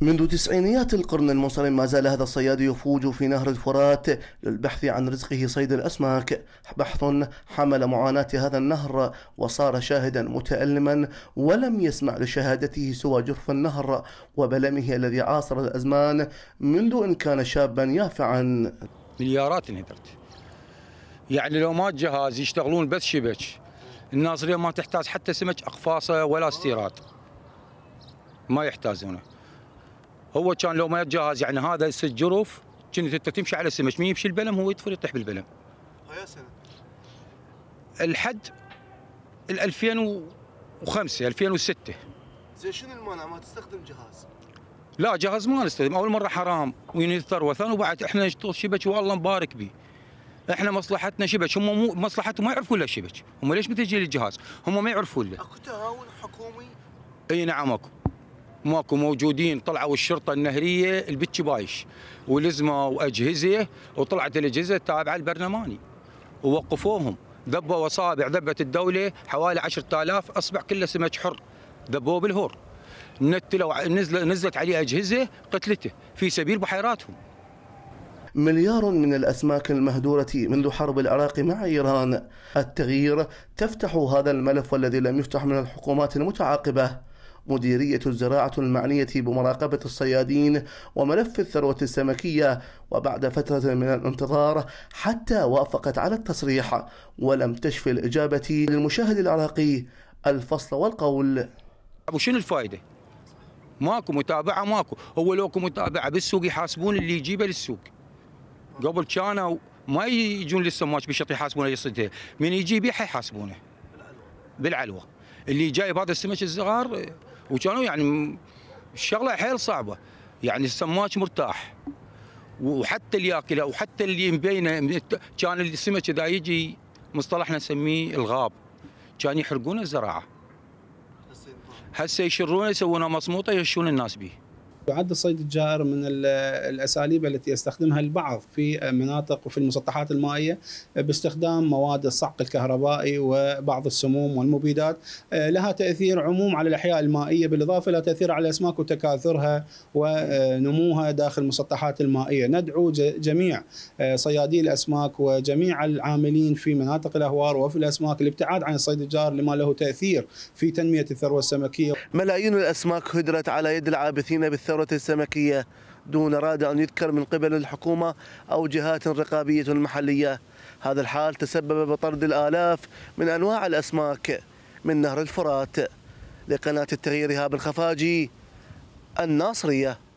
منذ تسعينيات القرن المنصرم ما زال هذا الصياد يفوج في نهر الفرات للبحث عن رزقه صيد الأسماك بحث حمل معاناة هذا النهر وصار شاهدا متألما ولم يسمع لشهادته سوى جرف النهر وبلمه الذي عاصر الأزمان منذ أن كان شابا يافعا مليارات انهدرت يعني لو ما جهاز يشتغلون بس شبك الناصرية ما تحتاج حتى سمك أقفاصة ولا استيراد ما يحتاجونه هو كان لو ما يتجهز يعني هذا الجرف كنت انت تمشي على السمك من يمشي البلم هو يطفر يطيح بالبلم. آه، يا سنه؟ الحد ال 2005 2006 زين شنو المانع ما تستخدم جهاز؟ لا جهاز ما نستخدم اول مره حرام وين الثروه ثاني وبعد احنا نشتغل شبك والله مبارك به احنا مصلحتنا شبك هم مو مصلحتهم ما يعرفون الا شبك هم ليش تجي للجهاز هم ما يعرفون له اكو تهاون حكومي اي نعم اكو ماكو موجودين طلعوا الشرطه النهريه البتشي بايش ولزمه واجهزه وطلعت الاجهزه التابعه البرلماني ووقفوهم ذبوا اصابع ذبت الدوله حوالي 10000 اصبع كله سمك حر ذبوه بالهور نتلوا نزل نزلت عليه اجهزه قتلته في سبيل بحيراتهم مليار من الأسماك المهدورة منذ حرب العراق مع إيران التغيير تفتح هذا الملف الذي لم يفتح من الحكومات المتعاقبة مديرية الزراعة المعنية بمراقبة الصيادين وملف الثروة السمكية وبعد فترة من الانتظار حتى وافقت على التصريح ولم تشفي الإجابة للمشاهد العراقي الفصل والقول أبو شنو الفائدة؟ ماكو متابعة ماكو هو لوكو متابعة بالسوق يحاسبون اللي يجيبه للسوق قبل كانوا ما يجون للسماش بشط يحاسبونه يصيده من يجي بيحه يحاسبونه بالعلوه اللي جايب هذا السمك الصغار وكانوا يعني الشغله حيل صعبه يعني السماك مرتاح وحتى الياكله وحتى اللي مبينه كان السمك اذا يجي مصطلحنا نسميه الغاب كان يحرقون الزراعه هسه يشرون يسوونها مصموطه يهشون الناس به يعد الصيد الجائر من الاساليب التي يستخدمها البعض في مناطق وفي المسطحات المائيه باستخدام مواد الصعق الكهربائي وبعض السموم والمبيدات آه، لها تاثير عموم على الاحياء المائيه بالاضافه الى تاثير على الاسماك وتكاثرها ونموها داخل المسطحات المائيه ندعو جميع آه، صيادي الاسماك وجميع العاملين في مناطق الاهوار وفي الاسماك الابتعاد عن الصيد الجار لما له تاثير في تنميه الثروه السمكيه ملايين الاسماك هدرت على يد العابثين بالثروه التجارة السمكية دون رادع يذكر من قبل الحكومة أو جهات رقابية محلية هذا الحال تسبب بطرد الآلاف من أنواع الأسماك من نهر الفرات لقناة التغيير هاب الخفاجي الناصريه